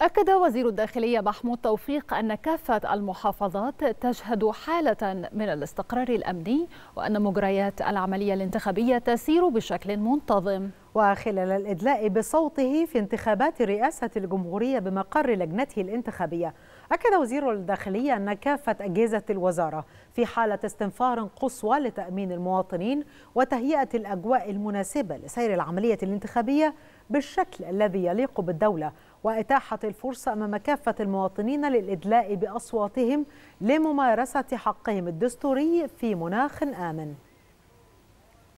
أكد وزير الداخلية محمود توفيق أن كافة المحافظات تشهد حالة من الاستقرار الأمني وأن مجريات العملية الانتخابية تسير بشكل منتظم وخلال الإدلاء بصوته في انتخابات رئاسة الجمهورية بمقر لجنته الانتخابية أكد وزير الداخلية أن كافة أجهزة الوزارة في حالة استنفار قصوى لتأمين المواطنين وتهيئة الأجواء المناسبة لسير العملية الانتخابية بالشكل الذي يليق بالدولة وإتاحة الفرصة أمام كافة المواطنين للإدلاء بأصواتهم لممارسة حقهم الدستوري في مناخ آمن